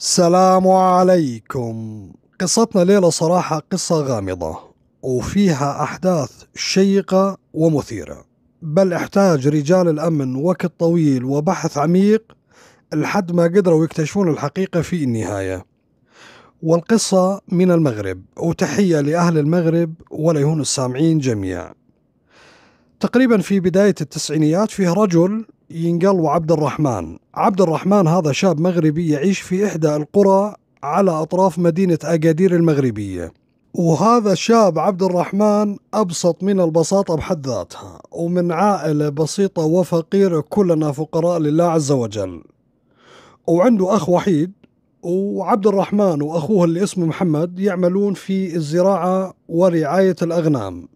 السلام عليكم قصتنا ليلة صراحة قصة غامضة وفيها أحداث شيقة ومثيرة بل احتاج رجال الأمن وقت طويل وبحث عميق لحد ما قدروا يكتشفون الحقيقة في النهاية والقصة من المغرب وتحية لأهل المغرب وليهون السامعين جميعا تقريبا في بداية التسعينيات فيه رجل ينقل وعبد الرحمن عبد الرحمن هذا شاب مغربي يعيش في إحدى القرى على أطراف مدينة أكادير المغربية وهذا الشاب عبد الرحمن أبسط من البساطة بحد ذاتها ومن عائلة بسيطة وفقيرة كلنا فقراء لله عز وجل وعنده أخ وحيد وعبد الرحمن وأخوه اللي اسمه محمد يعملون في الزراعة ورعاية الأغنام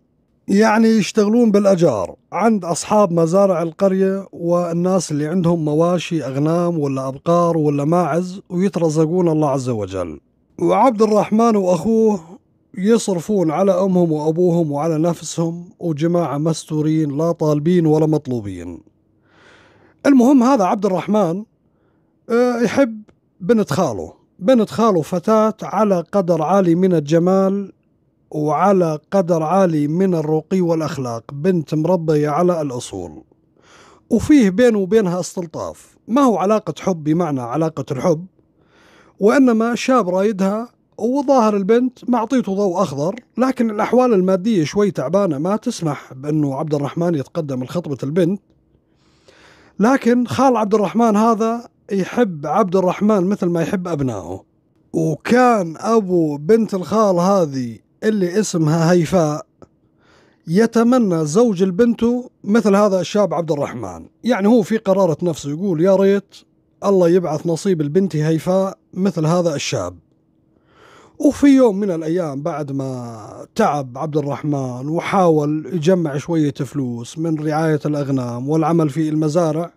يعني يشتغلون بالأجار عند أصحاب مزارع القرية والناس اللي عندهم مواشي أغنام ولا أبقار ولا ماعز ويترزقون الله عز وجل وعبد الرحمن وأخوه يصرفون على أمهم وأبوهم وعلى نفسهم وجماعة مستورين لا طالبين ولا مطلوبين المهم هذا عبد الرحمن آه، يحب بنت خاله بنت خاله فتاة على قدر عالي من الجمال وعلى قدر عالي من الرقي والأخلاق بنت مربية على الأصول وفيه بينه وبينها استلطاف ما هو علاقة حب بمعنى علاقة الحب وإنما شاب رايدها وظاهر البنت معطيته ضوء أخضر لكن الأحوال المادية شوي تعبانة ما تسمح بأنه عبد الرحمن يتقدم لخطبة البنت لكن خال عبد الرحمن هذا يحب عبد الرحمن مثل ما يحب أبنائه وكان أبو بنت الخال هذه اللي اسمها هيفاء يتمنى زوج البنته مثل هذا الشاب عبد الرحمن يعني هو في قرارة نفسه يقول يا ريت الله يبعث نصيب لبنتي هيفاء مثل هذا الشاب وفي يوم من الأيام بعد ما تعب عبد الرحمن وحاول يجمع شوية فلوس من رعاية الأغنام والعمل في المزارع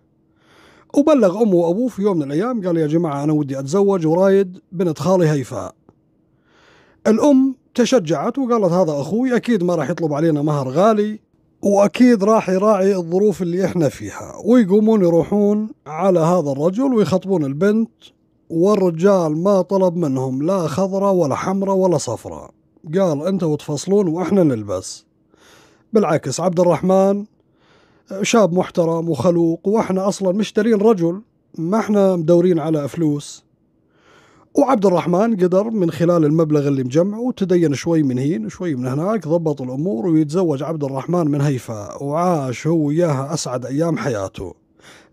وبلغ أمه وأبوه في يوم من الأيام قال يا جماعة أنا ودي أتزوج ورايد بنت خالي هيفاء الأم تشجعت وقالت هذا أخوي أكيد ما راح يطلب علينا مهر غالي واكيد راح يراعي الظروف اللي احنا فيها ويقومون يروحون على هذا الرجل ويخطبون البنت والرجال ما طلب منهم لا خضرة ولا حمرة ولا صفرة قال انت وتفصلون واحنا نلبس بالعكس عبد الرحمن شاب محترم وخلوق واحنا اصلا مشترين رجل ما احنا مدورين على فلوس وعبد الرحمن قدر من خلال المبلغ اللي مجمعه وتدين شوي من هين شوي من هناك ضبط الأمور ويتزوج عبد الرحمن من هيفاء وعاش هو وياها أسعد أيام حياته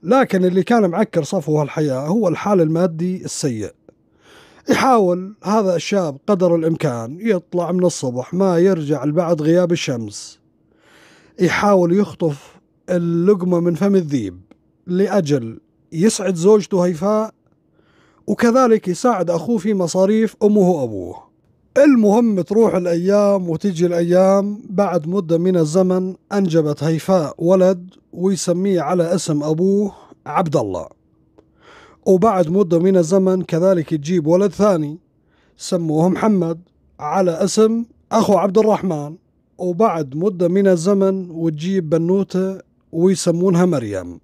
لكن اللي كان معكر صفو هالحياة هو الحال المادي السيء يحاول هذا الشاب قدر الإمكان يطلع من الصبح ما يرجع لبعد غياب الشمس يحاول يخطف اللقمة من فم الذيب لأجل يسعد زوجته هيفاء وكذلك يساعد أخوه في مصاريف أمه وأبوه المهم تروح الأيام وتجي الأيام بعد مدة من الزمن أنجبت هيفاء ولد ويسميه على اسم أبوه عبد الله وبعد مدة من الزمن كذلك تجيب ولد ثاني سموه محمد على اسم أخو عبد الرحمن وبعد مدة من الزمن وتجيب بنوتة ويسمونها مريم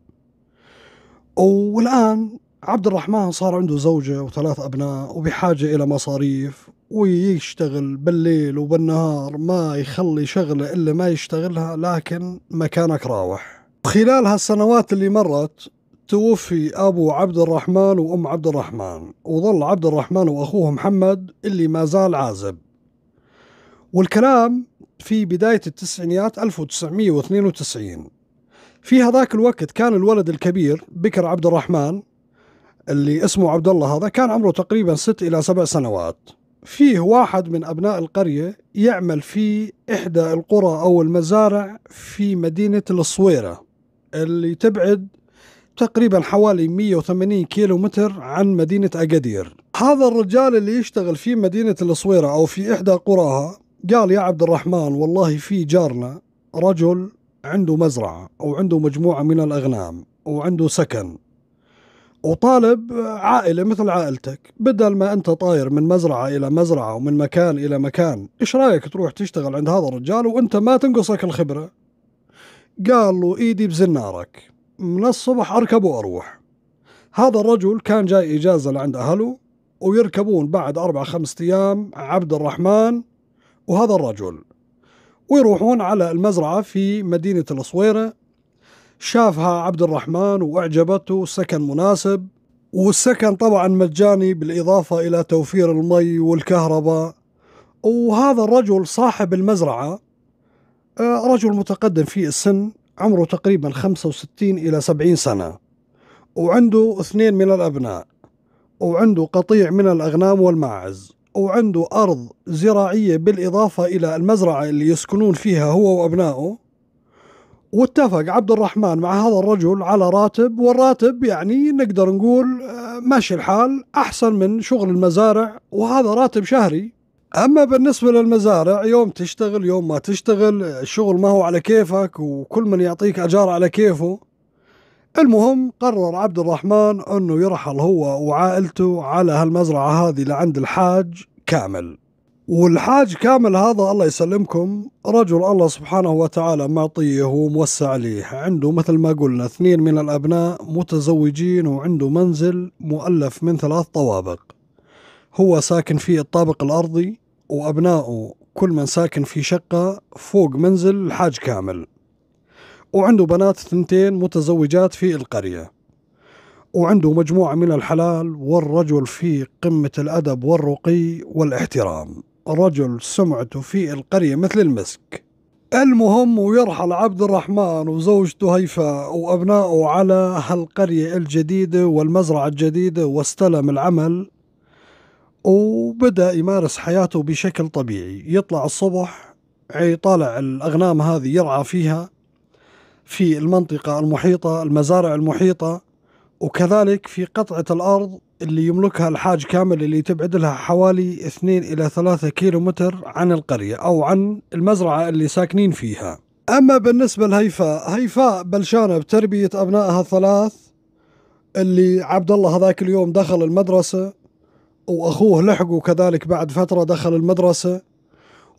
والآن عبد الرحمن صار عنده زوجة وثلاث أبناء وبحاجة إلى مصاريف ويشتغل بالليل وبالنهار ما يخلي شغلة إلا ما يشتغلها لكن مكانك راوح خلال هالسنوات اللي مرت توفي أبو عبد الرحمن وأم عبد الرحمن وظل عبد الرحمن وأخوه محمد اللي ما زال عازب والكلام في بداية التسعينيات 1992 في هذاك الوقت كان الولد الكبير بكر عبد الرحمن اللي اسمه عبد الله هذا كان عمره تقريبا ست إلى سبع سنوات فيه واحد من أبناء القرية يعمل في إحدى القرى أو المزارع في مدينة الصويرة اللي تبعد تقريبا حوالي 180 كيلو متر عن مدينة أكادير هذا الرجال اللي يشتغل في مدينة الصويرة أو في إحدى قراها قال يا عبد الرحمن والله في جارنا رجل عنده مزرعة أو عنده مجموعة من الأغنام وعنده سكن وطالب عائلة مثل عائلتك بدل ما أنت طاير من مزرعة إلى مزرعة ومن مكان إلى مكان إيش رأيك تروح تشتغل عند هذا الرجال وأنت ما تنقصك الخبرة قال له إيدي بزنارك من الصبح أركب وأروح هذا الرجل كان جاي إجازة لعند أهله ويركبون بعد أربع خمسة أيام عبد الرحمن وهذا الرجل ويروحون على المزرعة في مدينة الصويرة شافها عبد الرحمن واعجبته سكن مناسب والسكن طبعا مجاني بالإضافة إلى توفير المي والكهرباء وهذا الرجل صاحب المزرعة آه، رجل متقدم في السن عمره تقريبا 65 إلى 70 سنة وعنده اثنين من الأبناء وعنده قطيع من الأغنام والماعز وعنده أرض زراعية بالإضافة إلى المزرعة اللي يسكنون فيها هو وأبنائه واتفق عبد الرحمن مع هذا الرجل على راتب والراتب يعني نقدر نقول آه، ماشي الحال أحسن من شغل المزارع وهذا راتب شهري أما بالنسبة للمزارع يوم تشتغل يوم ما تشتغل الشغل ما هو على كيفك وكل من يعطيك أجار على كيفه المهم قرر عبد الرحمن أنه يرحل هو وعائلته على هالمزرعة هذه لعند الحاج كامل والحاج كامل هذا الله يسلمكم رجل الله سبحانه وتعالى معطيه وموسع عليه عنده مثل ما قلنا اثنين من الأبناء متزوجين وعنده منزل مؤلف من ثلاث طوابق هو ساكن في الطابق الأرضي وأبناؤه كل من ساكن في شقة فوق منزل الحاج كامل وعنده بنات ثنتين متزوجات في القرية وعنده مجموعة من الحلال والرجل في قمة الأدب والرقي والاحترام رجل سمعته في القرية مثل المسك المهم ويرحل عبد الرحمن وزوجته هيفاء وأبنائه على هالقرية الجديدة والمزرعة الجديدة واستلم العمل وبدأ يمارس حياته بشكل طبيعي يطلع الصبح يطالع الأغنام هذه يرعى فيها في المنطقة المحيطة المزارع المحيطة وكذلك في قطعة الأرض اللي يملكها الحاج كامل اللي تبعد لها حوالي 2 إلى 3 كيلو متر عن القرية أو عن المزرعة اللي ساكنين فيها أما بالنسبة لهيفاء هيفاء بلشانة بتربية أبنائها الثلاث اللي عبد الله هذاك اليوم دخل المدرسة وأخوه لحقوا كذلك بعد فترة دخل المدرسة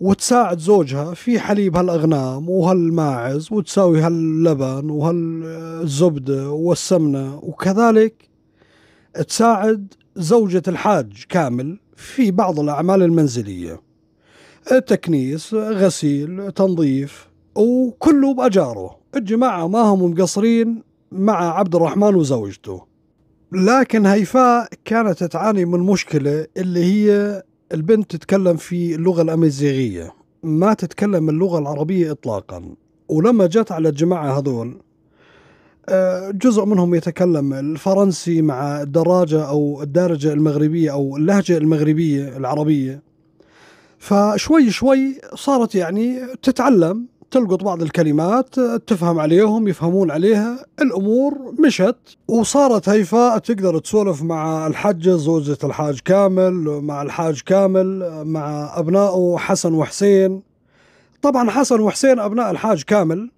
وتساعد زوجها في حليب هالأغنام وهالماعز وتساوي هاللبن وهالزبدة والسمنة وكذلك تساعد زوجة الحاج كامل في بعض الأعمال المنزلية تكنيس غسيل تنظيف وكله بأجاره الجماعة ما هم مقصرين مع عبد الرحمن وزوجته لكن هيفاء كانت تعاني من مشكلة اللي هي البنت تتكلم في اللغة الأمازيغية ما تتكلم اللغة العربية إطلاقا ولما جت على الجماعة هذول آه، جزء منهم يتكلم الفرنسي مع الدراجة أو الدارجة المغربية أو اللهجة المغربية العربية فشوي شوي صارت يعني تتعلم تلقط بعض الكلمات تفهم عليهم يفهمون عليها الأمور مشت وصارت هيفاء تقدر تسولف مع الحجة زوجة الحاج كامل مع الحاج كامل مع أبنائه حسن وحسين طبعا حسن وحسين أبناء الحاج كامل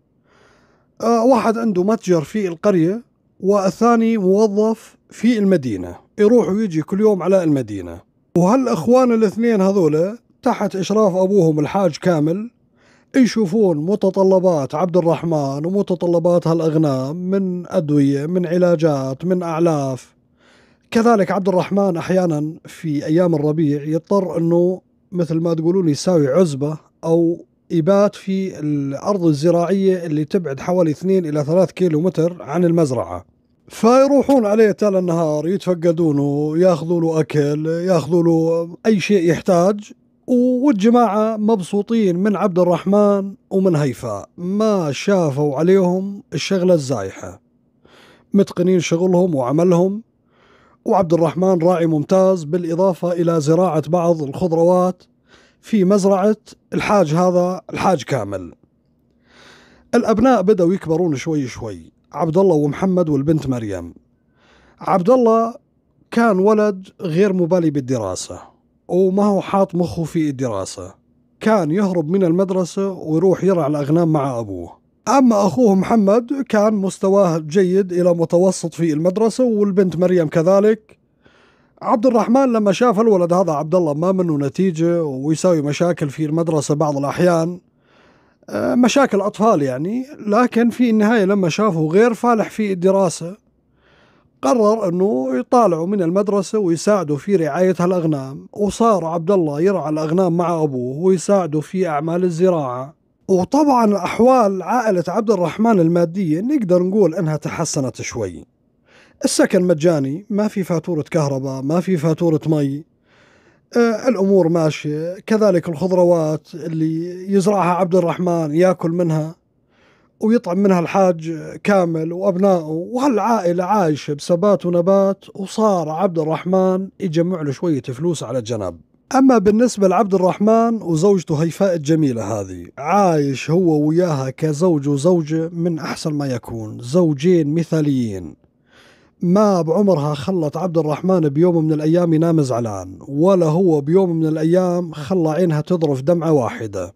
آه، واحد عنده متجر في القرية والثاني موظف في المدينة يروح ويجي كل يوم على المدينة وهالأخوان الاثنين هذولا تحت إشراف أبوهم الحاج كامل يشوفون متطلبات عبد الرحمن ومتطلبات هالأغنام من أدوية من علاجات من أعلاف كذلك عبد الرحمن أحيانا في أيام الربيع يضطر أنه مثل ما تقولون يساوي عزبة أو إبات في الأرض الزراعية اللي تبعد حوالي 2 إلى 3 كيلو متر عن المزرعة فيروحون عليه تال النهار يتفقدونه ياخذوا له أكل ياخذوا له أي شيء يحتاج والجماعة مبسوطين من عبد الرحمن ومن هيفاء ما شافوا عليهم الشغلة الزايحة متقنين شغلهم وعملهم وعبد الرحمن راعي ممتاز بالإضافة إلى زراعة بعض الخضروات في مزرعة الحاج هذا الحاج كامل الأبناء بدأوا يكبرون شوي شوي عبد الله ومحمد والبنت مريم عبد الله كان ولد غير مبالي بالدراسة وما هو حاط مخه في الدراسة كان يهرب من المدرسة ويروح يرعى الأغنام مع أبوه أما أخوه محمد كان مستواه جيد إلى متوسط في المدرسة والبنت مريم كذلك عبد الرحمن لما شاف الولد هذا عبد الله ما منه نتيجة ويساوي مشاكل في المدرسة بعض الأحيان آه، مشاكل أطفال يعني لكن في النهاية لما شافه غير فالح في الدراسة قرر أنه يطالعه من المدرسة ويساعده في رعاية هالأغنام وصار عبد الله يرعى الأغنام مع أبوه ويساعده في أعمال الزراعة وطبعا أحوال عائلة عبد الرحمن المادية نقدر نقول أنها تحسنت شوي السكن مجاني ما في فاتورة كهرباء ما في فاتورة مي آه، الأمور ماشية كذلك الخضروات اللي يزرعها عبد الرحمن يأكل منها ويطعم منها الحاج كامل وأبنائه وهالعائلة عايشة بسبات ونبات وصار عبد الرحمن يجمع له شوية فلوس على جنب أما بالنسبة لعبد الرحمن وزوجته هيفاء الجميلة هذه عايش هو وياها كزوج وزوجة من أحسن ما يكون زوجين مثاليين ما بعمرها خلت عبد الرحمن بيوم من الأيام ينام زعلان ولا هو بيوم من الأيام خلى عينها تضرف دمعة واحدة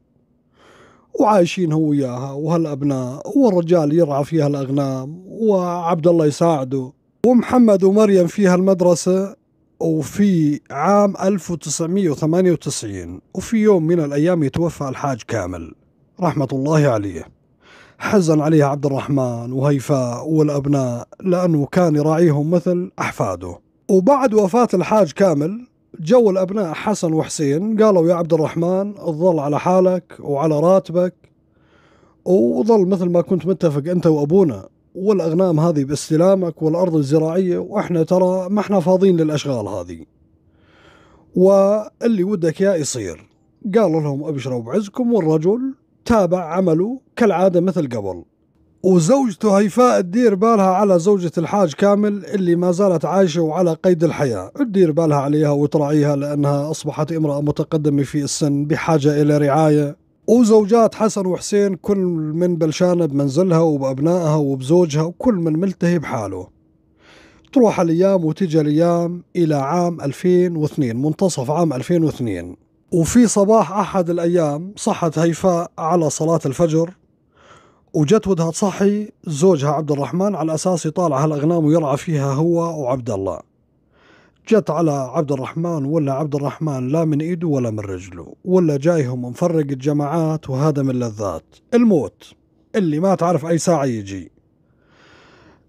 وعايشين هو وياها وهالأبناء والرجال يرعى فيها الأغنام وعبد الله يساعده ومحمد ومريم فيها المدرسة وفي عام 1998 وفي يوم من الأيام يتوفى الحاج كامل رحمة الله عليه حزن عليها عبد الرحمن وهيفاء والأبناء لأنه كان يراعيهم مثل أحفاده وبعد وفاة الحاج كامل جو الأبناء حسن وحسين قالوا يا عبد الرحمن ظل على حالك وعلى راتبك وظل مثل ما كنت متفق أنت وأبونا والأغنام هذه باستلامك والأرض الزراعية وإحنا ترى ما إحنا فاضين للأشغال هذه واللي ودك يا يصير قال لهم أبشروا بعزكم والرجل تابع عمله كالعادة مثل قبل وزوجته هيفاء تدير بالها على زوجة الحاج كامل اللي ما زالت عايشة وعلى قيد الحياة تدير بالها عليها وتراعيها لأنها أصبحت امرأة متقدمة في السن بحاجة إلى رعاية وزوجات حسن وحسين كل من بلشانة بمنزلها وبأبنائها وبزوجها وكل من ملتهي بحاله تروح الأيام وتجي الأيام إلى عام 2002 منتصف عام 2002 وفي صباح أحد الأيام صحت هيفاء على صلاة الفجر وجت ودها تصحي زوجها عبد الرحمن على أساس يطالع هالأغنام ويرعى فيها هو وعبد الله جت على عبد الرحمن ولا عبد الرحمن لا من ايده ولا من رجله ولا جايهم مفرق الجماعات وهذا من لذات الموت اللي ما تعرف اي ساعة يجي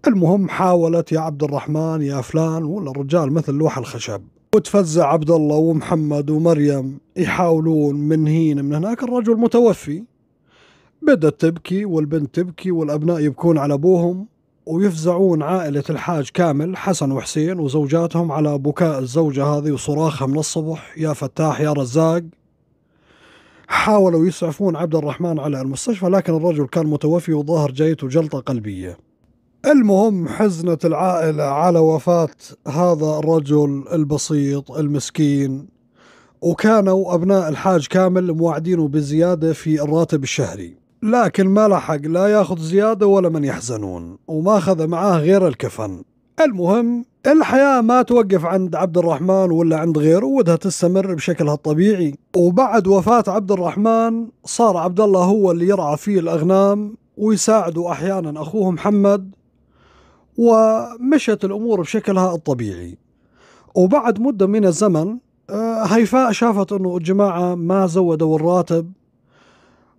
المهم حاولت يا عبد الرحمن يا فلان ولا الرجال مثل لوح الخشب وتفزع عبد الله ومحمد ومريم يحاولون من هنا من هناك الرجل متوفي بدت تبكي والبنت تبكي والأبناء يبكون على أبوهم ويفزعون عائلة الحاج كامل حسن وحسين وزوجاتهم على بكاء الزوجة هذه وصراخها من الصبح يا فتاح يا رزاق حاولوا يسعفون عبد الرحمن على المستشفى لكن الرجل كان متوفي وظاهر جايته جلطة قلبية المهم حزنة العائلة على وفاة هذا الرجل البسيط المسكين وكانوا أبناء الحاج كامل مواعدينه بزيادة في الراتب الشهري لكن ما لحق لا ياخذ زيادة ولا من يحزنون وما أخذ معاه غير الكفن المهم الحياة ما توقف عند عبد الرحمن ولا عند غيره ودها تستمر بشكلها الطبيعي وبعد وفاة عبد الرحمن صار عبد الله هو اللي يرعى فيه الأغنام ويساعده أحيانا أخوه محمد ومشت الأمور بشكلها الطبيعي وبعد مدة من الزمن آه، هيفاء شافت أنه الجماعة ما زودوا الراتب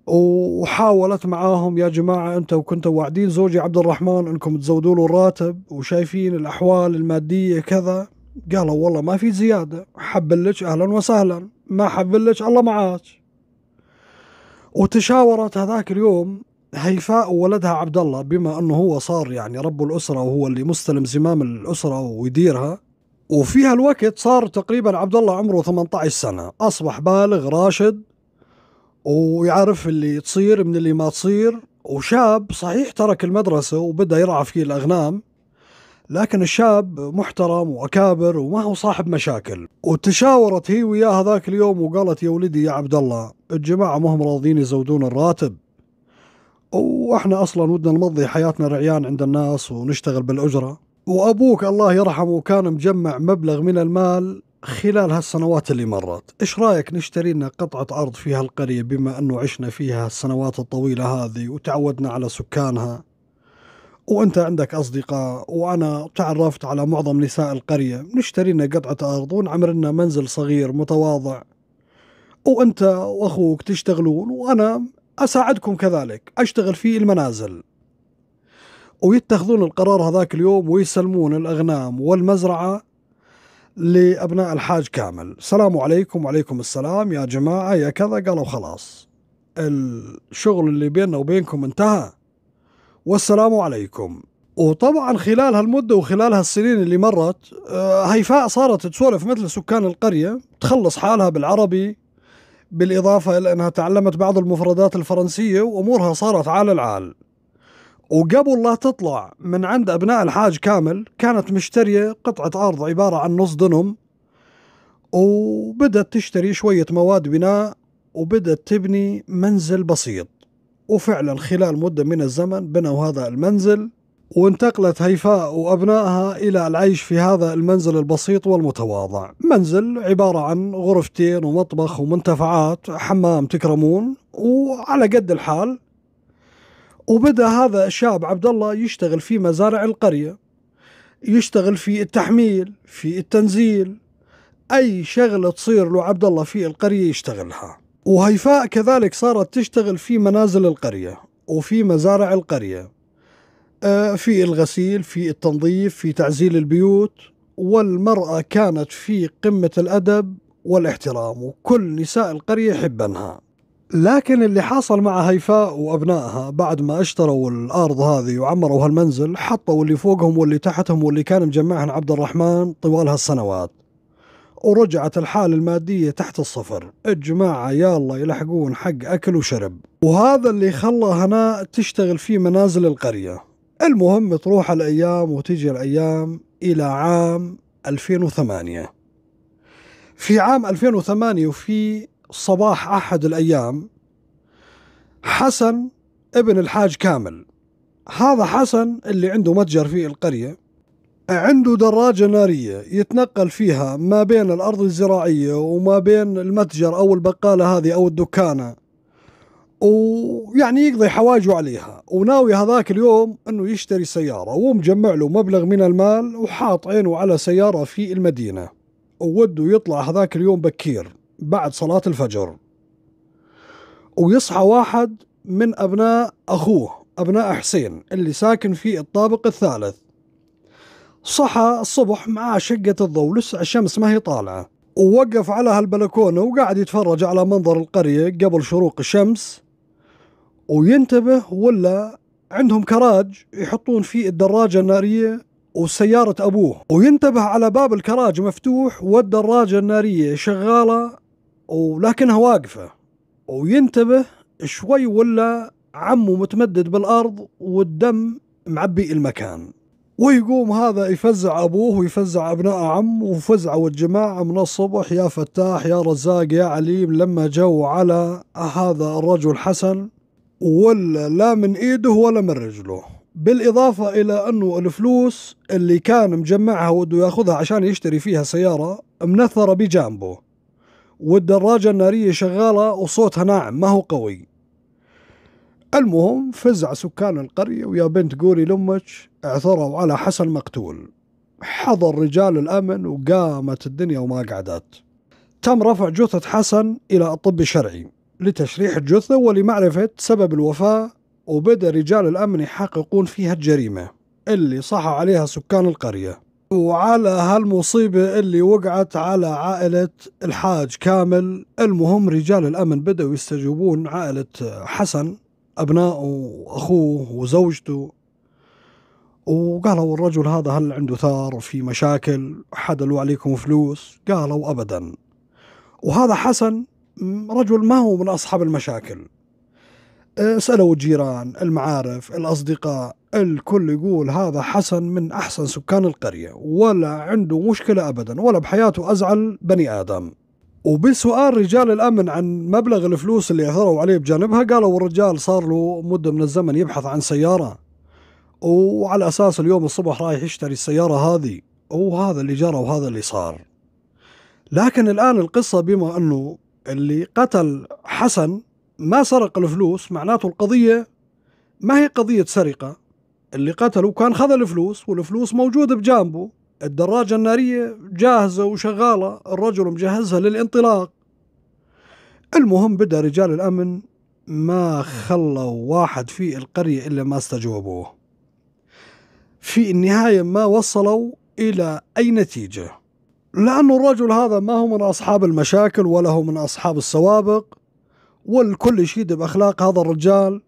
وحاولت معاهم يا جماعة انتم كنتوا واعدين زوجي عبد الرحمن أنكم تزودوا له الراتب وشايفين الأحوال المادية كذا قالوا والله ما في زيادة حبلش أهلا وسهلا ما حبلش الله معاك وتشاورت هذاك اليوم هيفاء وولدها عبد الله بما انه هو صار يعني رب الاسره وهو اللي مستلم زمام الاسره ويديرها وفي هالوقت صار تقريبا عبد الله عمره 18 سنه اصبح بالغ راشد ويعرف اللي تصير من اللي ما تصير وشاب صحيح ترك المدرسه وبدا يرعى فيه الاغنام لكن الشاب محترم واكابر وما هو صاحب مشاكل وتشاورت هي وياه هذاك اليوم وقالت يا ولدي يا عبد الله الجماعه مهم راضيين يزودون الراتب واحنا اصلا ودنا نمضي حياتنا رعيان عند الناس ونشتغل بالاجره وابوك الله يرحمه كان مجمع مبلغ من المال خلال هالسنوات اللي مرت ايش رايك نشتري لنا قطعة ارض فيها القرية بما انه عشنا فيها السنوات الطويلة هذه وتعودنا على سكانها وانت عندك اصدقاء وانا تعرفت على معظم نساء القرية نشتري لنا قطعة ارض ونعمر لنا منزل صغير متواضع وانت واخوك تشتغلون وانا أساعدكم كذلك أشتغل في المنازل ويتخذون القرار هذاك اليوم ويسلمون الأغنام والمزرعة لأبناء الحاج كامل السلام عليكم وعليكم السلام يا جماعة يا كذا قالوا خلاص الشغل اللي بيننا وبينكم انتهى والسلام عليكم وطبعا خلال هالمده وخلال هالسنين اللي مرت آه، هيفاء صارت تسولف مثل سكان القريه تخلص حالها بالعربي بالإضافة إلى أنها تعلمت بعض المفردات الفرنسية وأمورها صارت على العال وقبل لا تطلع من عند أبناء الحاج كامل كانت مشترية قطعة أرض عبارة عن نص دنم وبدت تشتري شوية مواد بناء وبدت تبني منزل بسيط وفعلا خلال مدة من الزمن بنوا هذا المنزل وانتقلت هيفاء وأبنائها إلى العيش في هذا المنزل البسيط والمتواضع منزل عبارة عن غرفتين ومطبخ ومنتفعات حمام تكرمون وعلى قد الحال وبدأ هذا الشاب عبد الله يشتغل في مزارع القرية يشتغل في التحميل في التنزيل أي شغلة تصير له عبد الله في القرية يشتغلها وهيفاء كذلك صارت تشتغل في منازل القرية وفي مزارع القرية آه، في الغسيل في التنظيف في تعزيل البيوت والمرأة كانت في قمة الأدب والاحترام وكل نساء القرية يحبنها لكن اللي حصل مع هيفاء وأبنائها بعد ما اشتروا الأرض هذه وعمروا هالمنزل حطوا اللي فوقهم واللي تحتهم واللي كان مجمعهم عبد الرحمن طوال هالسنوات ورجعت الحالة المادية تحت الصفر الجماعة يالله يلحقون حق أكل وشرب وهذا اللي خلى هناء تشتغل في منازل القرية المهم تروح الأيام وتجي الأيام إلى عام 2008 في عام 2008 وفي صباح أحد الأيام حسن ابن الحاج كامل هذا حسن اللي عنده متجر في القرية عنده دراجة نارية يتنقل فيها ما بين الأرض الزراعية وما بين المتجر أو البقالة هذه أو الدكانة ويعني يقضي حوايجه عليها وناوي هذاك اليوم انه يشتري سياره ومجمع له مبلغ من المال وحاط عينه على سياره في المدينه ووده يطلع هذاك اليوم بكير بعد صلاه الفجر ويصحى واحد من ابناء اخوه ابناء حسين اللي ساكن في الطابق الثالث صحى الصبح معاه شقة الضوء لسه الشمس ما هي طالعة ووقف على هالبلكونة وقاعد يتفرج على منظر القرية قبل شروق الشمس وينتبه ولا عندهم كراج يحطون فيه الدراجة النارية وسيارة أبوه وينتبه على باب الكراج مفتوح والدراجة النارية شغالة ولكنها واقفة وينتبه شوي ولا عمه متمدد بالأرض والدم معبي المكان ويقوم هذا يفزع أبوه ويفزع أبناء عم وفزعوا الجماعة من الصبح يا فتاح يا رزاق يا عليم لما جو على هذا الرجل حسن ولا لا من ايده ولا من رجله بالإضافة إلى أنه الفلوس اللي كان مجمعها وده ياخذها عشان يشتري فيها سيارة منثرة بجانبه والدراجة النارية شغالة وصوتها ناعم ما هو قوي المهم فزع سكان القرية ويا بنت قولي لأمك اعثروا على حسن مقتول حضر رجال الأمن وقامت الدنيا وما قعدت تم رفع جثة حسن إلى الطب الشرعي لتشريح الجثة ولمعرفة سبب الوفاة وبدأ رجال الأمن يحققون فيها الجريمة اللي صحوا عليها سكان القرية وعلى هالمصيبة اللي وقعت على عائلة الحاج كامل المهم رجال الأمن بدأوا يستجوبون عائلة حسن أبنائه وأخوه وزوجته وقالوا الرجل هذا هل عنده ثار في مشاكل حدلوا عليكم فلوس قالوا أبدا وهذا حسن رجل ما هو من أصحاب المشاكل سألوا الجيران المعارف الأصدقاء الكل يقول هذا حسن من أحسن سكان القرية ولا عنده مشكلة أبدا ولا بحياته أزعل بني آدم وبسؤال رجال الأمن عن مبلغ الفلوس اللي أثروا عليه بجانبها قالوا الرجال صار له مدة من الزمن يبحث عن سيارة وعلى أساس اليوم الصبح رايح يشتري السيارة هذه وهذا اللي جرى وهذا اللي صار لكن الآن القصة بما أنه اللي قتل حسن ما سرق الفلوس معناته القضية ما هي قضية سرقة اللي قتله كان خذ الفلوس والفلوس موجودة بجانبه الدراجة النارية جاهزة وشغالة الرجل مجهزها للانطلاق المهم بدأ رجال الأمن ما خلوا واحد في القرية إلا ما استجوبوه في النهاية ما وصلوا إلى أي نتيجة لأن الرجل هذا ما هو من أصحاب المشاكل ولا هو من أصحاب السوابق والكل يشيد بأخلاق هذا الرجال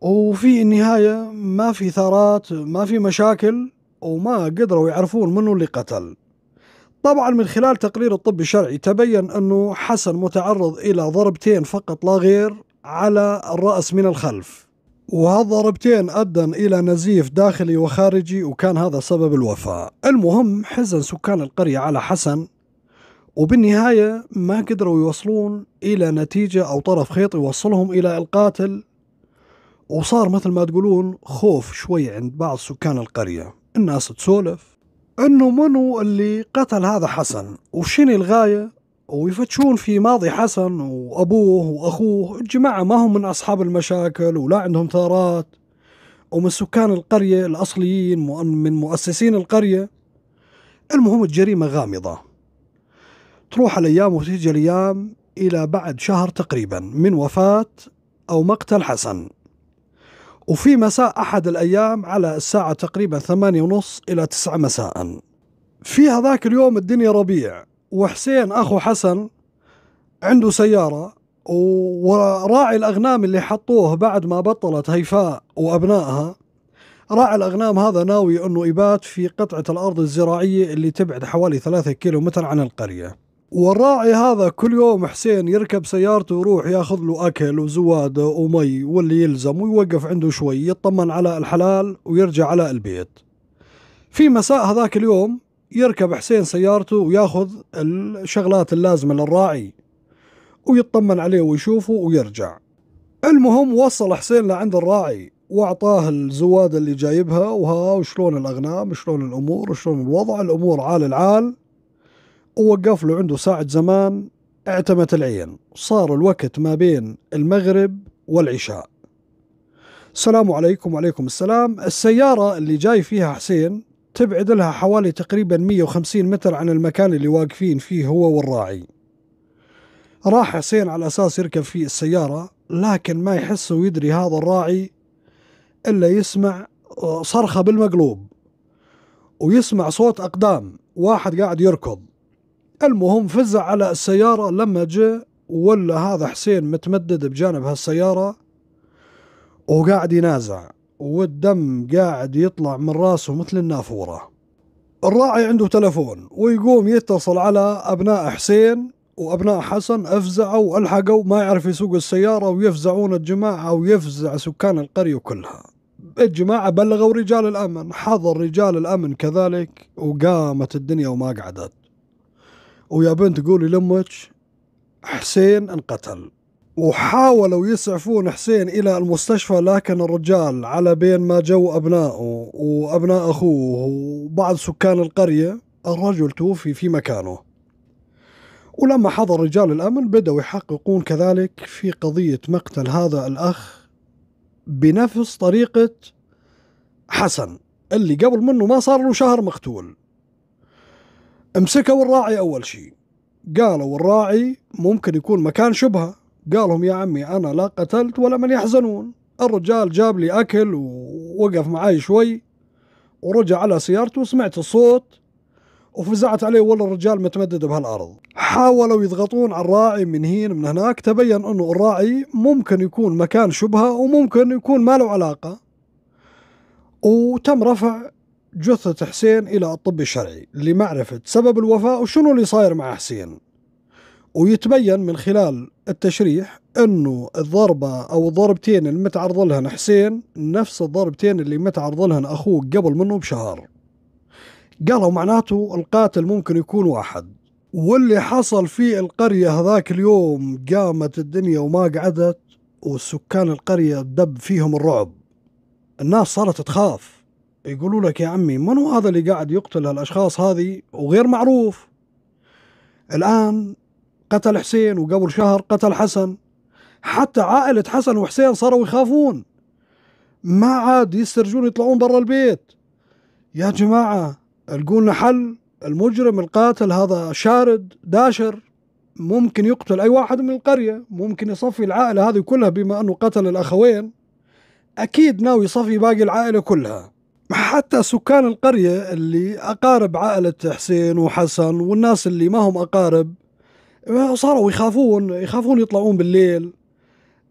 وفي النهاية ما في ثارات ما في مشاكل وما قدروا يعرفون منه اللي قتل طبعا من خلال تقرير الطب الشرعي تبين أنه حسن متعرض إلى ضربتين فقط لا غير على الرأس من الخلف وهالضربتين أدى إلى نزيف داخلي وخارجي وكان هذا سبب الوفاة المهم حزن سكان القرية على حسن وبالنهاية ما قدروا يوصلون إلى نتيجة أو طرف خيط يوصلهم إلى القاتل وصار مثل ما تقولون خوف شوي عند بعض سكان القرية الناس تسولف انه منو اللي قتل هذا حسن وشين الغاية ويفتشون في ماضي حسن وأبوه وأخوه الجماعة ما هم من أصحاب المشاكل ولا عندهم ثارات ومن سكان القرية الأصليين من مؤسسين القرية المهم الجريمة غامضة تروح الأيام وتيجي الأيام إلى بعد شهر تقريبا من وفاة أو مقتل حسن وفي مساء أحد الأيام على الساعة تقريبا ثمانية ونص إلى تسعة مساء في هذاك اليوم الدنيا ربيع وحسين اخو حسن عنده سياره وراعي الاغنام اللي حطوه بعد ما بطلت هيفاء وابنائها راعي الاغنام هذا ناوي انه يبات في قطعه الارض الزراعيه اللي تبعد حوالي ثلاثة كيلو متر عن القريه والراعي هذا كل يوم حسين يركب سيارته ويروح ياخذ له اكل وزواده ومي واللي يلزم ويوقف عنده شوي يطمن على الحلال ويرجع على البيت في مساء هذاك اليوم يركب حسين سيارته وياخذ الشغلات اللازمة للراعي ويطمن عليه ويشوفه ويرجع المهم وصل حسين لعند الراعي واعطاه الزواد اللي جايبها وها وشلون الاغنام شلون الامور شلون الوضع الامور عال العال ووقف له عنده ساعة زمان اعتمت العين صار الوقت ما بين المغرب والعشاء السلام عليكم وعليكم السلام السيارة اللي جاي فيها حسين تبعد لها حوالي تقريبا 150 متر عن المكان اللي واقفين فيه هو والراعي راح حسين على أساس يركب في السيارة لكن ما يحس ويدري هذا الراعي إلا يسمع صرخة بالمقلوب ويسمع صوت أقدام واحد قاعد يركض المهم فزع على السيارة لما جاء ولا هذا حسين متمدد بجانب هالسيارة وقاعد ينازع والدم قاعد يطلع من راسه مثل النافورة الراعي عنده تلفون ويقوم يتصل على أبناء حسين وأبناء حسن أفزعوا وألحقوا ما يعرف يسوق السيارة ويفزعون الجماعة ويفزع سكان القرية كلها الجماعة بلغوا رجال الأمن حضر رجال الأمن كذلك وقامت الدنيا وما قعدت ويا بنت قولي لأمك حسين انقتل وحاولوا يسعفون حسين إلى المستشفى لكن الرجال على بين ما جو أبنائه وأبناء أخوه وبعض سكان القرية الرجل توفي في مكانه ولما حضر رجال الأمن بدأوا يحققون كذلك في قضية مقتل هذا الأخ بنفس طريقة حسن اللي قبل منه ما صار له شهر مقتول امسكوا الراعي أول شيء قالوا الراعي ممكن يكون مكان شبهه قالهم يا عمي أنا لا قتلت ولا من يحزنون الرجال جاب لي أكل ووقف معاي شوي ورجع على سيارته وسمعت الصوت وفزعت عليه ولا الرجال متمدد بهالارض حاولوا يضغطون على الراعي من هين من هناك تبين انه الراعي ممكن يكون مكان شبهه وممكن يكون ما له علاقه وتم رفع جثه حسين الى الطب الشرعي لمعرفه سبب الوفاه وشنو اللي صاير مع حسين ويتبين من خلال التشريح انه الضربه او الضربتين اللي متعرض لهن حسين نفس الضربتين اللي متعرض لهن اخوه قبل منه بشهر قالوا معناته القاتل ممكن يكون واحد واللي حصل في القرية هذاك اليوم قامت الدنيا وما قعدت وسكان القرية دب فيهم الرعب الناس صارت تخاف يقولوا لك يا عمي من هو هذا اللي قاعد يقتل هالأشخاص هذه وغير معروف الآن قتل حسين وقبل شهر قتل حسن حتى عائلة حسن وحسين صاروا يخافون ما عاد يسترجون يطلعون برا البيت يا جماعة القوا لنا حل المجرم القاتل هذا شارد داشر ممكن يقتل أي واحد من القرية ممكن يصفي العائلة هذه كلها بما أنه قتل الأخوين أكيد ناوي يصفي باقي العائلة كلها حتى سكان القرية اللي أقارب عائلة حسين وحسن والناس اللي ما هم أقارب صاروا يخافون يخافون يطلعون بالليل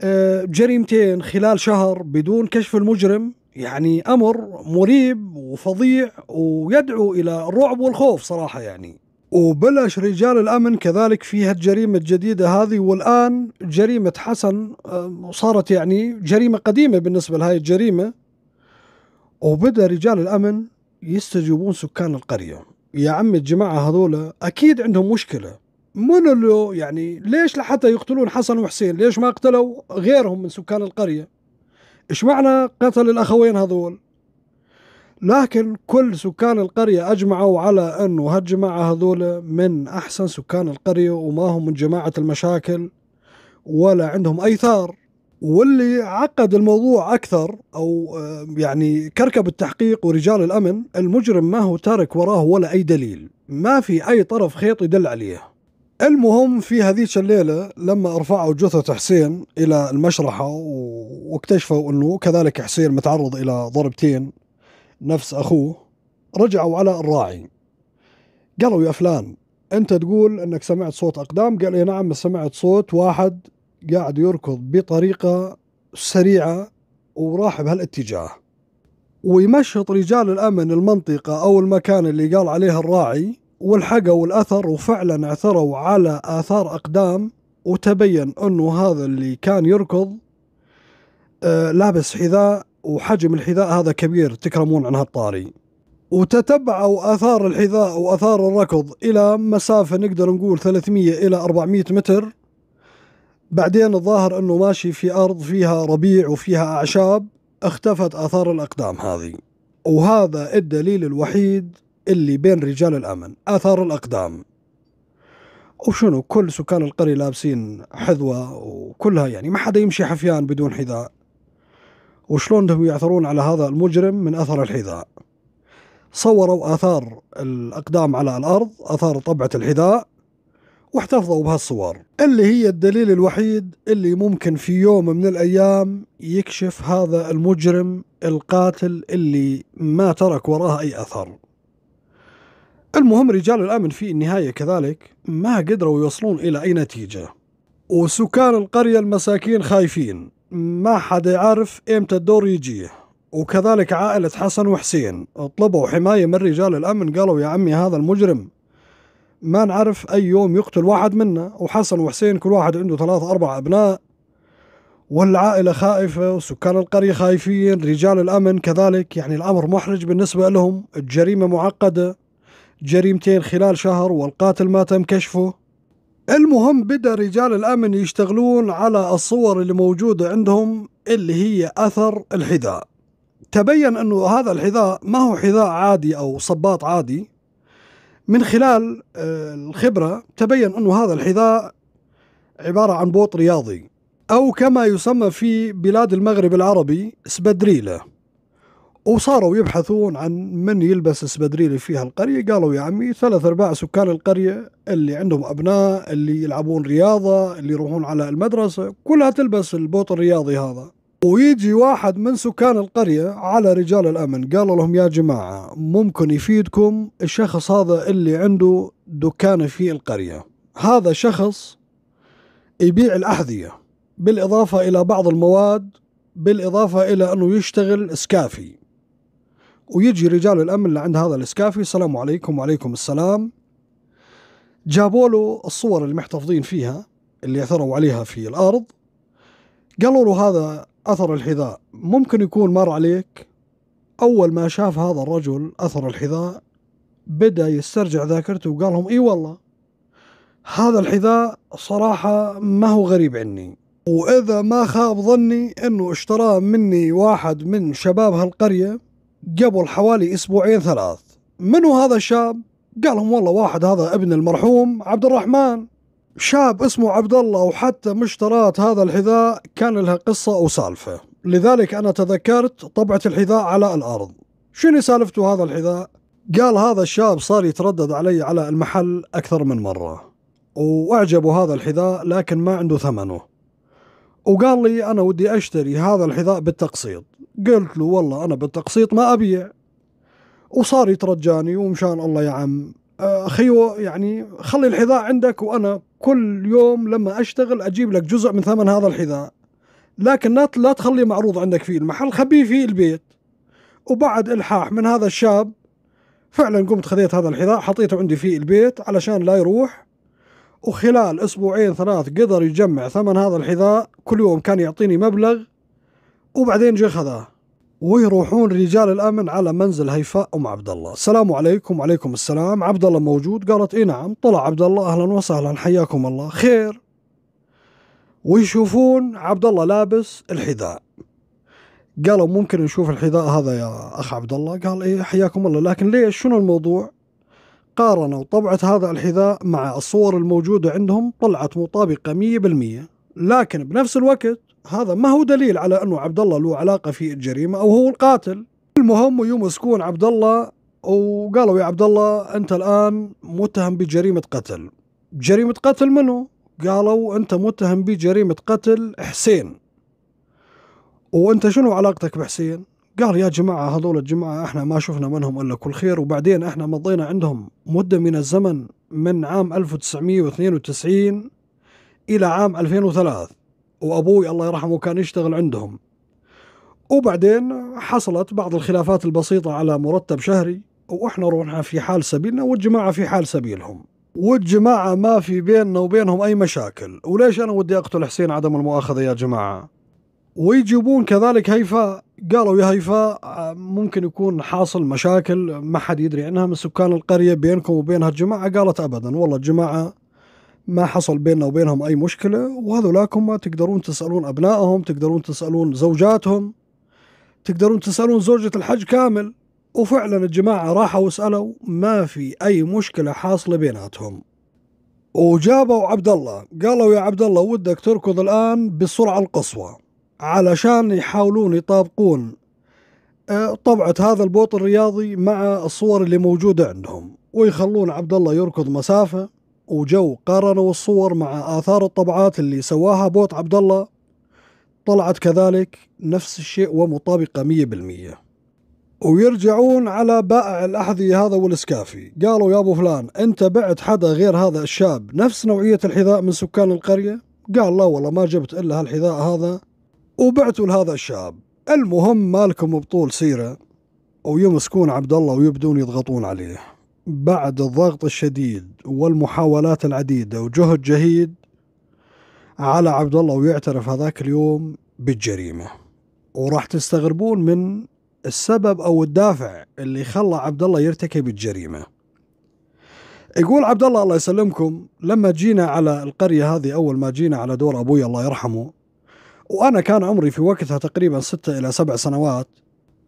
آه، جريمتين خلال شهر بدون كشف المجرم يعني امر مريب وفظيع ويدعو الى الرعب والخوف صراحه يعني وبلش رجال الامن كذلك في هالجريمه الجديده هذه والان جريمه حسن آه، صارت يعني جريمه قديمه بالنسبه لهاي الجريمه وبدا رجال الامن يستجوبون سكان القريه يا عمي الجماعه هذولا اكيد عندهم مشكله منو يعني ليش لحتى يقتلون حسن وحسين ليش ما قتلوا غيرهم من سكان القرية إيش معنى قتل الأخوين هذول لكن كل سكان القرية أجمعوا على أنه هالجماعة هذول من أحسن سكان القرية وما هم من جماعة المشاكل ولا عندهم أي ثار واللي عقد الموضوع أكثر أو آه، يعني كركب التحقيق ورجال الأمن المجرم ما هو تارك وراه ولا أي دليل ما في أي طرف خيط يدل عليه المهم في هذيك الليلة لما رفعوا جثة حسين إلى المشرحة واكتشفوا أنه كذلك حسين متعرض إلى ضربتين نفس أخوه رجعوا على الراعي قالوا يا فلان أنت تقول أنك سمعت صوت أقدام قال لي إيه نعم سمعت صوت واحد قاعد يركض بطريقة سريعة وراح بهالاتجاه ويمشط رجال الأمن المنطقة أو المكان اللي قال عليه الراعي ولحقوا الأثر وفعلا عثروا على آثار أقدام وتبين أنه هذا اللي كان يركض آه، لابس حذاء وحجم الحذاء هذا كبير تكرمون عن هالطاري وتتبعوا آثار الحذاء وآثار الركض إلى مسافة نقدر نقول 300 إلى 400 متر بعدين الظاهر أنه ماشي في أرض فيها ربيع وفيها أعشاب اختفت آثار الأقدام هذه وهذا الدليل الوحيد اللي بين رجال الأمن آثار الأقدام وشنو كل سكان القرية لابسين حذوة وكلها يعني ما حدا يمشي حفيان بدون حذاء وشلون هم يعثرون على هذا المجرم من أثر الحذاء صوروا آثار الأقدام على الأرض آثار طبعة الحذاء واحتفظوا بهالصور اللي هي الدليل الوحيد اللي ممكن في يوم من الأيام يكشف هذا المجرم القاتل اللي ما ترك وراه أي أثر المهم رجال الأمن في النهاية كذلك ما قدروا يوصلون إلى أي نتيجة وسكان القرية المساكين خايفين ما حد يعرف إمتى الدور يجيه وكذلك عائلة حسن وحسين طلبوا حماية من رجال الأمن قالوا يا عمي هذا المجرم ما نعرف أي يوم يقتل واحد منا وحسن وحسين كل واحد عنده ثلاثة أربع أبناء والعائلة خائفة وسكان القرية خايفين رجال الأمن كذلك يعني الأمر محرج بالنسبة لهم الجريمة معقدة جريمتين خلال شهر والقاتل ما تم كشفه المهم بدا رجال الامن يشتغلون على الصور اللي موجوده عندهم اللي هي اثر الحذاء تبين انه هذا الحذاء ما هو حذاء عادي او صباط عادي من خلال آه، الخبره تبين انه هذا الحذاء عباره عن بوط رياضي او كما يسمى في بلاد المغرب العربي سبدريله وصاروا يبحثون عن من يلبس السبدريلي فيها القرية قالوا يا عمي ثلاث أرباع سكان القرية اللي عندهم أبناء اللي يلعبون رياضة اللي يروحون على المدرسة كلها تلبس البوط الرياضي هذا ويجي واحد من سكان القرية على رجال الأمن قالوا لهم يا جماعة ممكن يفيدكم الشخص هذا اللي عنده دكان في القرية هذا شخص يبيع الأحذية بالإضافة إلى بعض المواد بالإضافة إلى أنه يشتغل سكافي ويجي رجال الأمن اللي عند هذا الإسكافي السلام عليكم وعليكم السلام جابوا له الصور اللي محتفظين فيها اللي أثروا عليها في الأرض قالوا له هذا أثر الحذاء ممكن يكون مر عليك أول ما شاف هذا الرجل أثر الحذاء بدأ يسترجع ذاكرته وقال لهم إي والله هذا الحذاء صراحة ما هو غريب عني وإذا ما خاب ظني أنه اشتراه مني واحد من شباب هالقرية قبل حوالي اسبوعين ثلاث منو هذا الشاب قالهم والله واحد هذا ابن المرحوم عبد الرحمن شاب اسمه عبد الله وحتى مشترات هذا الحذاء كان لها قصة وسالفة لذلك أنا تذكرت طبعة الحذاء على الأرض شنو سالفته هذا الحذاء؟ قال هذا الشاب صار يتردد علي على المحل أكثر من مرة وأعجبه هذا الحذاء لكن ما عنده ثمنه وقال لي انا ودي اشتري هذا الحذاء بالتقسيط قلت له والله انا بالتقسيط ما ابيع وصار يترجاني ومشان الله يا عم اخيو يعني خلي الحذاء عندك وانا كل يوم لما اشتغل اجيب لك جزء من ثمن هذا الحذاء لكن لا تخلي تخليه معروض عندك في المحل خبيه في البيت وبعد الحاح من هذا الشاب فعلا قمت خذيت هذا الحذاء حطيته عندي في البيت علشان لا يروح وخلال أسبوعين ثلاث قدر يجمع ثمن هذا الحذاء كل يوم كان يعطيني مبلغ وبعدين جه خذاه ويروحون رجال الأمن على منزل هيفاء أم عبد الله السلام عليكم وعليكم السلام عبد الله موجود قالت إيه نعم طلع عبد الله أهلا وسهلا حياكم الله خير ويشوفون عبد الله لابس الحذاء قالوا ممكن نشوف الحذاء هذا يا اخ عبد الله قال ايه حياكم الله لكن ليش شنو الموضوع قارنوا طبعة هذا الحذاء مع الصور الموجودة عندهم طلعت مطابقة 100% لكن بنفس الوقت هذا ما هو دليل على أنه عبد الله له علاقة في الجريمة أو هو القاتل المهم يمسكون عبد الله وقالوا يا عبد الله أنت الآن متهم بجريمة قتل جريمة قتل منه؟ قالوا أنت متهم بجريمة قتل حسين وأنت شنو علاقتك بحسين؟ قال يا جماعة هذول الجماعة احنا ما شفنا منهم الا كل خير وبعدين احنا مضينا عندهم مدة من الزمن من عام 1992 الى عام 2003 وابوي الله يرحمه كان يشتغل عندهم وبعدين حصلت بعض الخلافات البسيطة على مرتب شهري واحنا روحنا في حال سبيلنا والجماعة في حال سبيلهم والجماعة ما في بيننا وبينهم أي مشاكل وليش أنا ودي أقتل حسين عدم المؤاخذة يا جماعة ويجيبون كذلك هيفاء قالوا يا هيفاء آه، ممكن يكون حاصل مشاكل ما حد يدري عنها من سكان القرية بينكم وبينها الجماعة قالت أبدا والله الجماعة ما حصل بيننا وبينهم أي مشكلة وهذولاكم تقدرون تسألون أبنائهم تقدرون تسألون زوجاتهم تقدرون تسألون زوجة الحج كامل وفعلا الجماعة راحوا وسألوا ما في أي مشكلة حاصلة بيناتهم وجابوا عبد الله قالوا يا عبد الله ودك تركض الآن بالسرعة القصوى علشان يحاولون يطابقون آه، طبعة هذا البوط الرياضي مع الصور اللي موجودة عندهم ويخلون عبد الله يركض مسافة وجو قارنوا الصور مع آثار الطبعات اللي سواها بوت عبد الله طلعت كذلك نفس الشيء ومطابقة مية بالمية ويرجعون على بائع الأحذية هذا والسكافي قالوا يا أبو فلان أنت بعت حدا غير هذا الشاب نفس نوعية الحذاء من سكان القرية قال لا والله ما جبت إلا هالحذاء هذا وبعتوا لهذا الشاب المهم مالكم بطول سيرة ويمسكون عبد الله ويبدون يضغطون عليه بعد الضغط الشديد والمحاولات العديدة وجهد جهيد على عبد الله ويعترف هذاك اليوم بالجريمة وراح تستغربون من السبب أو الدافع اللي خلى عبد الله يرتكب الجريمة يقول عبد الله الله يسلمكم لما جينا على القرية هذه أول ما جينا على دور أبوي الله يرحمه وأنا كان عمري في وقتها تقريبا ستة إلى سبع سنوات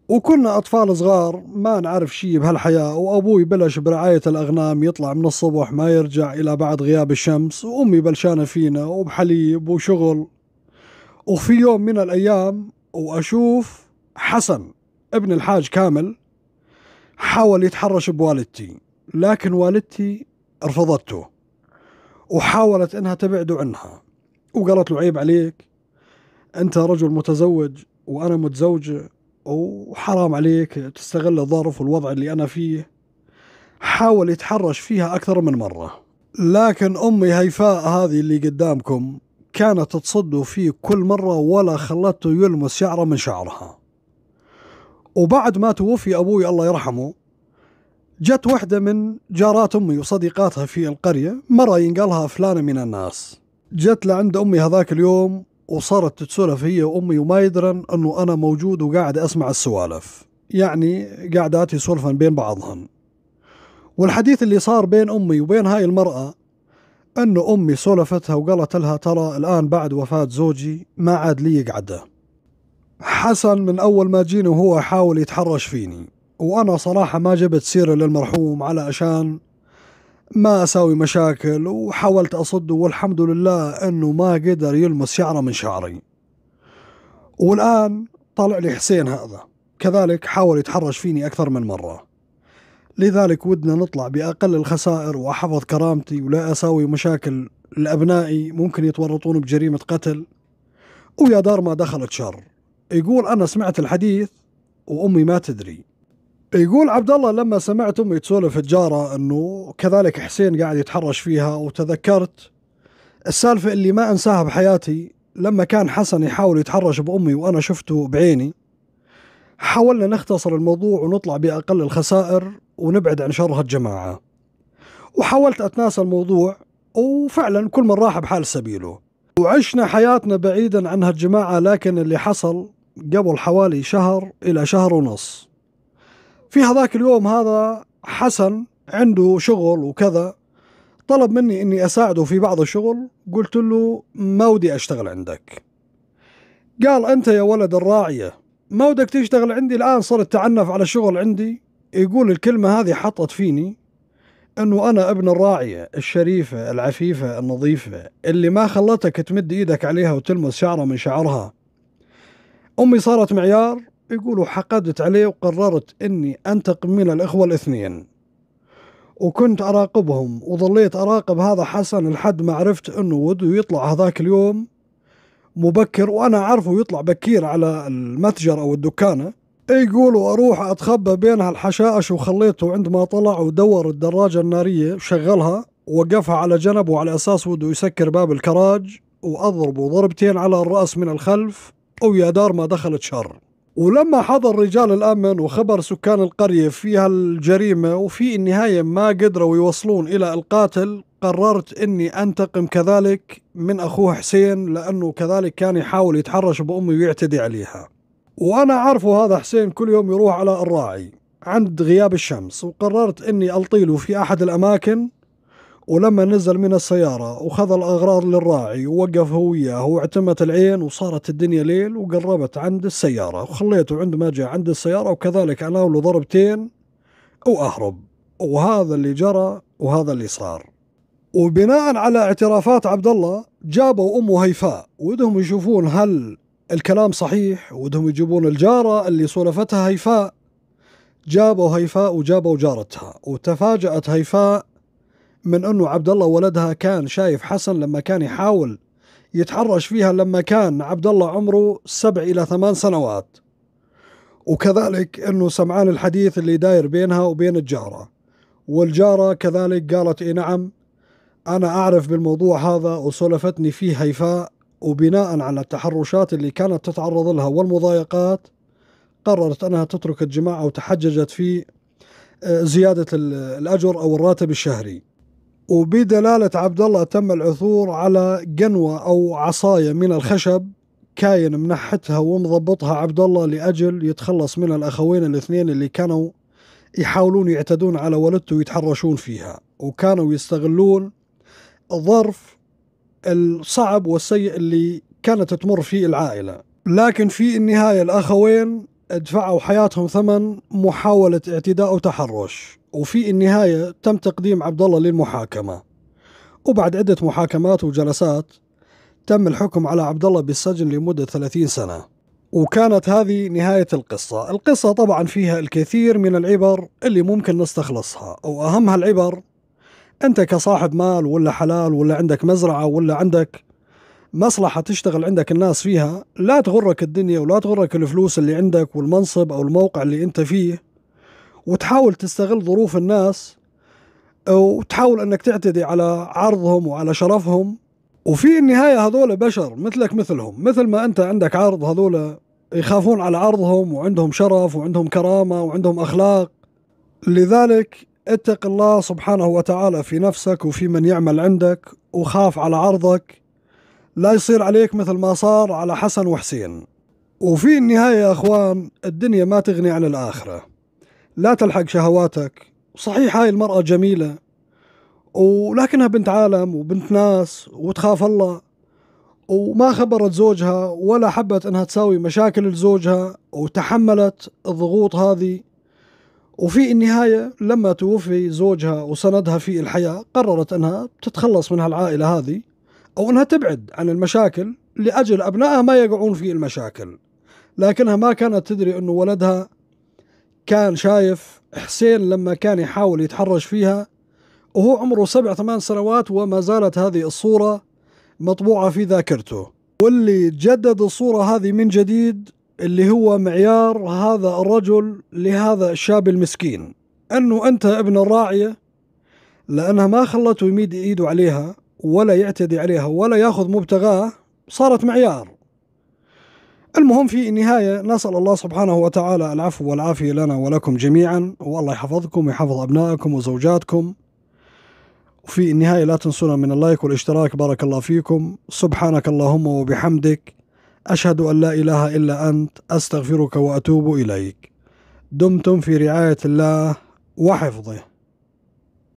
وكنا أطفال صغار ما نعرف شيء بهالحياة وأبوي بلش برعاية الأغنام يطلع من الصبح ما يرجع إلى بعد غياب الشمس وأمي بلشانة فينا وبحليب وشغل وفي يوم من الأيام وأشوف حسن ابن الحاج كامل حاول يتحرش بوالدتي لكن والدتي رفضته وحاولت انها تبعده عنها وقالت له عيب عليك انت رجل متزوج وانا متزوجه وحرام عليك تستغل الظرف والوضع اللي انا فيه حاول يتحرش فيها اكثر من مره لكن امي هيفاء هذه اللي قدامكم كانت تصده فيه كل مره ولا خلته يلمس شعره من شعرها وبعد ما توفي ابوي الله يرحمه جت واحدة من جارات أمي وصديقاتها في القرية مرة ينقلها فلانة من الناس جت لعند أمي هذاك اليوم وصارت تتسولف هي وأمي وما يدرن أنه أنا موجود وقاعد أسمع السوالف يعني قاعدات يسولفن بين بعضهن والحديث اللي صار بين أمي وبين هاي المرأة أنه أمي سولفتها وقالت لها ترى الآن بعد وفاة زوجي ما عاد لي قعدة حسن من أول ما جيني وهو حاول يتحرش فيني وأنا صراحة ما جبت سيرة للمرحوم على أشان ما اسوي مشاكل وحاولت اصده والحمد لله انه ما قدر يلمس شعره من شعري والان طلع لي حسين هذا كذلك حاول يتحرش فيني اكثر من مره لذلك ودنا نطلع باقل الخسائر واحفظ كرامتي ولا أساوي مشاكل لابنائي ممكن يتورطون بجريمه قتل ويا دار ما دخلت شر يقول انا سمعت الحديث وامي ما تدري يقول عبد الله لما سمعت امي تسولف الجاره انه كذلك حسين قاعد يتحرش فيها وتذكرت السالفه اللي ما انساها بحياتي لما كان حسن يحاول يتحرش بامي وانا شفته بعيني حاولنا نختصر الموضوع ونطلع باقل الخسائر ونبعد عن شر هالجماعه وحاولت اتناسى الموضوع وفعلا كل من راح بحال سبيله وعشنا حياتنا بعيدا عن هالجماعه لكن اللي حصل قبل حوالي شهر الى شهر ونص في هذاك اليوم هذا حسن عنده شغل وكذا طلب مني اني اساعده في بعض الشغل قلت له ما ودي اشتغل عندك قال انت يا ولد الراعيه ما ودك تشتغل عندي الان صرت تعنف على الشغل عندي يقول الكلمه هذه حطت فيني انه انا ابن الراعيه الشريفه العفيفه النظيفه اللي ما خلتك تمد ايدك عليها وتلمس شعره من شعرها امي صارت معيار يقولوا حقدت عليه وقررت اني انتقم من الاخوه الاثنين وكنت اراقبهم وظليت اراقب هذا حسن لحد ما عرفت انه وده يطلع هذاك اليوم مبكر وانا اعرفه يطلع بكير على المتجر او الدكانه إيه يقولوا اروح اتخبى بين هالحشائش وخليته عند ما طلع ودور الدراجه الناريه وشغلها ووقفها على جنب وعلى اساس وده يسكر باب الكراج واضربه ضربتين على الراس من الخلف ويا دار ما دخلت شر ولما حضر رجال الأمن وخبر سكان القرية في هالجريمة وفي النهاية ما قدروا يوصلون إلى القاتل قررت أني أنتقم كذلك من أخوه حسين لأنه كذلك كان يحاول يتحرش بأمي ويعتدي عليها وأنا عارفه هذا حسين كل يوم يروح على الراعي عند غياب الشمس وقررت أني ألطيله في أحد الأماكن ولما نزل من السيارة وخذ الأغراض للراعي ووقف هو وياه واعتمت العين وصارت الدنيا ليل وقربت عند السيارة وخليته عند ما جاء عند السيارة وكذلك له ضربتين وأهرب وهذا اللي جرى وهذا اللي صار وبناء على اعترافات عبد الله جابوا أمه هيفاء ودهم يشوفون هل الكلام صحيح ودهم يجيبون الجارة اللي سولفتها هيفاء جابوا هيفاء وجابوا جارتها وتفاجأت هيفاء من انه عبد الله ولدها كان شايف حسن لما كان يحاول يتحرش فيها لما كان عبد الله عمره سبع الى ثمان سنوات وكذلك انه سمعان الحديث اللي داير بينها وبين الجاره والجاره كذلك قالت اي نعم انا اعرف بالموضوع هذا وسولفتني فيه هيفاء وبناء على التحرشات اللي كانت تتعرض لها والمضايقات قررت انها تترك الجماعه وتحججت في آه، زياده الاجر او الراتب الشهري وبدلالة عبد الله تم العثور على قنوة أو عصاية من الخشب كاين منحتها ومضبطها عبد الله لأجل يتخلص من الأخوين الاثنين اللي كانوا يحاولون يعتدون على والدته ويتحرشون فيها وكانوا يستغلون الظرف الصعب والسيء اللي كانت تمر فيه العائلة لكن في النهاية الأخوين دفعوا حياتهم ثمن محاولة اعتداء وتحرش وفي النهاية تم تقديم عبد الله للمحاكمة وبعد عدة محاكمات وجلسات تم الحكم على عبد الله بالسجن لمدة 30 سنة وكانت هذه نهاية القصة القصة طبعا فيها الكثير من العبر اللي ممكن نستخلصها وأهمها العبر أنت كصاحب مال ولا حلال ولا عندك مزرعة ولا عندك مصلحة تشتغل عندك الناس فيها لا تغرك الدنيا ولا تغرك الفلوس اللي عندك والمنصب أو الموقع اللي أنت فيه وتحاول تستغل ظروف الناس وتحاول انك تعتدي على عرضهم وعلى شرفهم وفي النهايه هذول بشر مثلك مثلهم مثل ما انت عندك عرض هذول يخافون على عرضهم وعندهم شرف وعندهم كرامه وعندهم اخلاق لذلك اتق الله سبحانه وتعالى في نفسك وفي من يعمل عندك وخاف على عرضك لا يصير عليك مثل ما صار على حسن وحسين وفي النهايه يا اخوان الدنيا ما تغني عن الاخره لا تلحق شهواتك صحيح هاي المرأة جميلة ولكنها بنت عالم وبنت ناس وتخاف الله وما خبرت زوجها ولا حبت انها تساوي مشاكل لزوجها وتحملت الضغوط هذه وفي النهاية لما توفي زوجها وسندها في الحياة قررت انها تتخلص من هالعائلة هذه او انها تبعد عن المشاكل لأجل ابنائها ما يقعون في المشاكل لكنها ما كانت تدري انه ولدها كان شايف حسين لما كان يحاول يتحرش فيها وهو عمره سبع ثمان سنوات وما زالت هذه الصورة مطبوعة في ذاكرته واللي جدد الصورة هذه من جديد اللي هو معيار هذا الرجل لهذا الشاب المسكين أنه أنت ابن الراعية لأنها ما خلته يميد إيده عليها ولا يعتدي عليها ولا ياخذ مبتغاه صارت معيار المهم في النهايه نسال الله سبحانه وتعالى العفو والعافيه لنا ولكم جميعا والله يحفظكم ويحفظ ابنائكم وزوجاتكم وفي النهايه لا تنسونا من اللايك والاشتراك بارك الله فيكم سبحانك اللهم وبحمدك اشهد ان لا اله الا انت استغفرك واتوب اليك دمتم في رعايه الله وحفظه